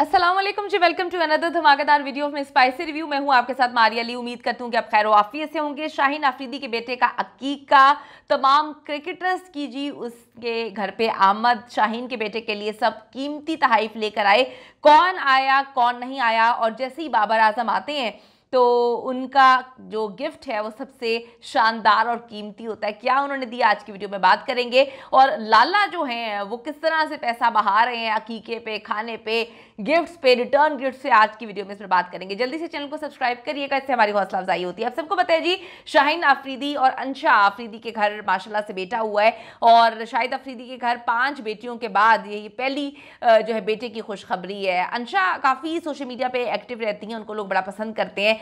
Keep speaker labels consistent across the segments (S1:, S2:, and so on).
S1: Aslam ji welcome to another धमाकेदार video में spicy review मैं हूं आपके साथ मारिया अली उम्मीद करती हूं कि आप खैर वाफिय से होंगे शाहीन आफरीदी के बेटे का अकीका तमाम क्रिकेटर्स की जी उसके घर पे आमद शाहीन के बेटे के लिए सब कीमती तहाइफ लेकर आए कौन आया कौन नहीं आया और जैसे ही बाबर आजम आते हैं तो उनका जो गिफ्ट है वो सबसे शानदार और कीमती होता है क्या उन्होंने दिया आज की वीडियो में बात करेंगे और लाला जो हैं वो किस तरह से पैसा बहा रहे हैं अकीके पे खाने पे गिफ्ट्स पे रिटर्न गिफ्ट से आज की वीडियो में इस पर बात करेंगे जल्दी से चैनल को सब्सक्राइब करिएगा इससे हमारी हौसला अफजाई होती है आप सबको बताया जी शाहिन आफरीदी और अंशा आफरीदी के घर माशाला से बेटा हुआ है और शाहिद आफरीदी के घर पाँच बेटियों के बाद ये पहली जो है बेटे की खुशखबरी है अंशा काफ़ी सोशल मीडिया पर एक्टिव रहती हैं उनको लोग बड़ा पसंद करते हैं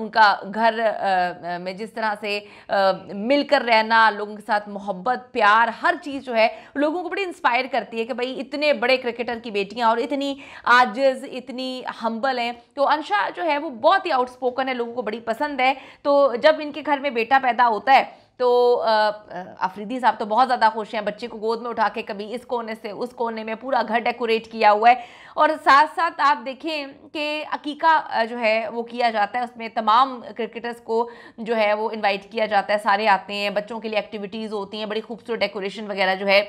S1: उनका घर में जिस तरह से मिलकर रहना लोगों के साथ मोहब्बत प्यार हर चीज़ जो है लोगों को बड़ी इंस्पायर करती है कि भाई इतने बड़े क्रिकेटर की बेटियां और इतनी आजज इतनी हम्बल हैं तो अंशा जो है वो बहुत ही आउटस्पोकन है लोगों को बड़ी पसंद है तो जब इनके घर में बेटा पैदा होता है तो आफरीदी साहब तो बहुत ज़्यादा खुश हैं बच्चे को गोद में उठा के कभी इस कोने से उस कोने में पूरा घर डेकोरेट किया हुआ है और साथ साथ आप देखें कि अकीका जो है वो किया जाता है उसमें तमाम क्रिकेटर्स को जो है वो इन्वाइट किया जाता है सारे आते हैं बच्चों के लिए एक्टिविटीज़ होती हैं बड़ी खूबसूरत डेकोरेशन वगैरह जो है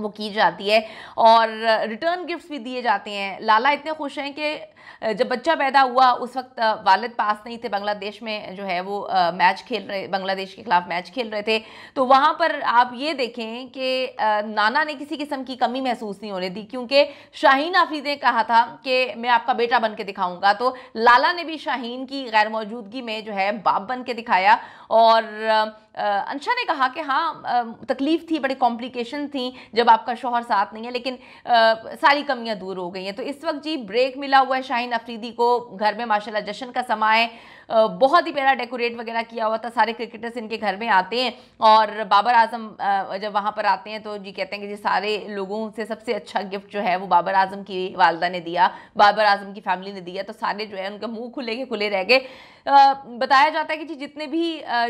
S1: वो की जाती है और रिटर्न गिफ्ट्स भी दिए जाते हैं लाला इतने खुश हैं कि जब बच्चा पैदा हुआ उस वक्त वालिद पास नहीं थे बांग्लादेश में जो है वो मैच खेल रहे बांग्लादेश के ख़िलाफ़ मैच खेल रहे थे तो वहाँ पर आप ये देखें कि नाना ने किसी किस्म की कमी महसूस नहीं होने दी क्योंकि शाहीन आफीद ने कहा था कि मैं आपका बेटा बन के दिखाऊँगा तो लाला ने भी शाहीन की गैर मौजूदगी में जो है बाप बन के दिखाया और अंशा ने कहा कि हाँ तकलीफ़ थी बड़ी कॉम्प्लिकेशन थी जब जब आपका शोहर साथ नहीं है लेकिन आ, सारी कमियां दूर हो गई हैं तो इस वक्त जी ब्रेक मिला हुआ है शाहिन अफरीदी को घर में माशाल्लाह जश्न का समा है बहुत ही प्यारा डेकोरेट वगैरह किया हुआ था सारे क्रिकेटर्स इनके घर में आते हैं और बाबर आजम जब वहाँ पर आते हैं तो जी कहते हैं कि जी सारे लोगों से सबसे अच्छा गिफ्ट जो है वो बाबर आजम की वालदा ने दिया बाबर आजम की फैमिली ने दिया तो सारे जो है उनका मुँह खुले के खुले रह गए बताया जाता है कि जी जितने भी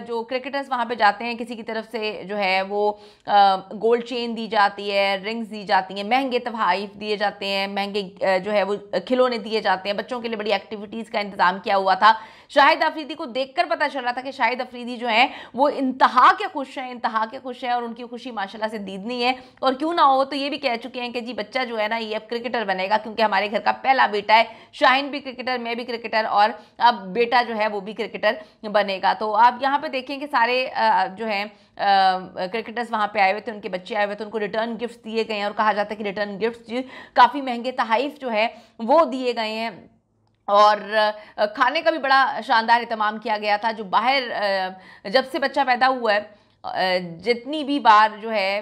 S1: जो क्रिकेटर्स वहाँ पर जाते हैं किसी की तरफ से जो है वो गोल्ड चेन दी जाती है रिंग्स दी जाती हैं महंगे तफाइफ दिए जाते हैं महंगे जो है वो खिलौने दिए जाते हैं बच्चों के लिए बड़ी एक्टिविटीज़ का इंतज़ाम किया हुआ था शाहिद अफरीदी को देखकर पता चल रहा था कि शाहिद अफरीदी जो है वो इंतहा के खुश हैं इंतहा के खुश हैं और उनकी खुशी माशाल्लाह से दीदनी है और क्यों ना हो तो ये भी कह चुके हैं कि जी बच्चा जो है ना ये अब क्रिकेटर बनेगा क्योंकि हमारे घर का पहला बेटा है शाहिन भी क्रिकेटर मैं भी क्रिकेटर और अब बेटा जो है वो भी क्रिकेटर बनेगा तो आप यहाँ पर देखें कि सारे जो है क्रिकेटर्स वहाँ पे आए हुए थे उनके बच्चे आए हुए थे उनको रिटर्न गिफ्ट दिए गए हैं और कहा जाता है कि रिटर्न गिफ्ट काफ़ी महंगे तहाइफ जो है वो दिए गए हैं और खाने का भी बड़ा शानदार इतमाम किया गया था जो बाहर जब से बच्चा पैदा हुआ है जितनी भी बार जो है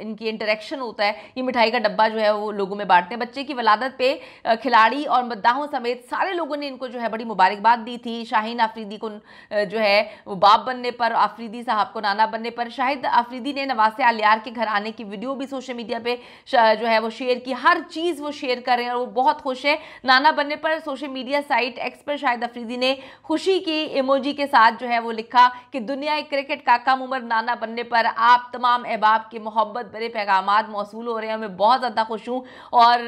S1: इनकी इंटरेक्शन होता है ये मिठाई का डब्बा जो है वो लोगों में बांटते हैं बच्चे की वलादत पे खिलाड़ी और मद्दाहों समेत सारे लोगों ने इनको जो है बड़ी मुबारकबाद दी थी शाहीन आफरीदी को जो है वो बाप बनने पर आफरीदी साहब को नाना बनने पर शाहिद आफरीदी ने नवासे आलियार के घर आने की वीडियो भी सोशल मीडिया पर जो है वो शेयर की हर चीज़ वो शेयर कर रहे हैं और वो बहुत खुश है नाना बनने पर सोशल मीडिया साइट एक्स पर शाहिद अफरीदी ने खुशी की इमोजी के साथ जो है वो लिखा कि दुनिया एक क्रिकेट काका उम्र नाना बनने पर आप तमाम अहबाब के मोहब्बत भरे पैगाम मौसू हो रहे हैं मैं बहुत ज़्यादा खुश हूँ और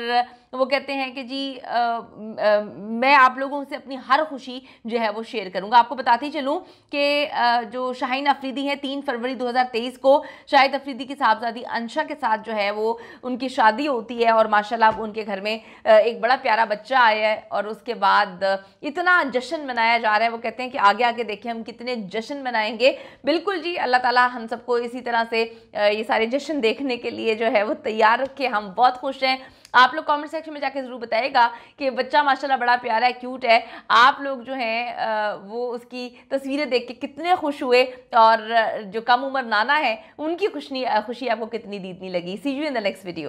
S1: तो वो कहते हैं कि जी आ, आ, मैं आप लोगों से अपनी हर खुशी जो है वो शेयर करूँगा आपको बताती चलूँ कि जो शाहीन अफरीदी हैं तीन फरवरी 2023 को शाहिद अफरीदी की साहबजादी अंशा के साथ जो है वो उनकी शादी होती है और माशाल्लाह उनके घर में एक बड़ा प्यारा बच्चा आया है और उसके बाद इतना जश्न मनाया जा रहा है वो कहते हैं कि आगे आगे देखें हम कितने जश्न मनाएंगे बिल्कुल जी अल्लाह ताला हम सबको इसी तरह से ये सारे जश्न देखने के लिए जो है वो तैयार रखे हम बहुत खुश हैं आप लोग कमेंट सेक्शन में जाके ज़रूर बताएगा कि बच्चा माशाल्लाह बड़ा प्यारा है क्यूट है आप लोग जो हैं वो उसकी तस्वीरें देख के कितने खुश हुए और जो कम उम्र नाना है उनकी खुशनी खुशी आपको कितनी दीदनी लगी see you in the next video